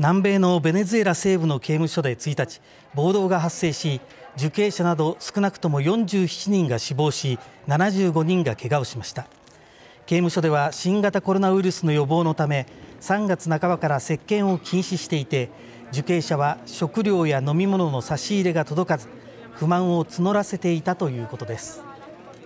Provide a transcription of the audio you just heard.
南米のベネズエラ西部の刑務所で1日暴動が発生し受刑者など少なくとも47人が死亡し75人が怪我をしました刑務所では新型コロナウイルスの予防のため3月半ばから石鹸を禁止していて受刑者は食料や飲み物の差し入れが届かず不満を募らせていたということです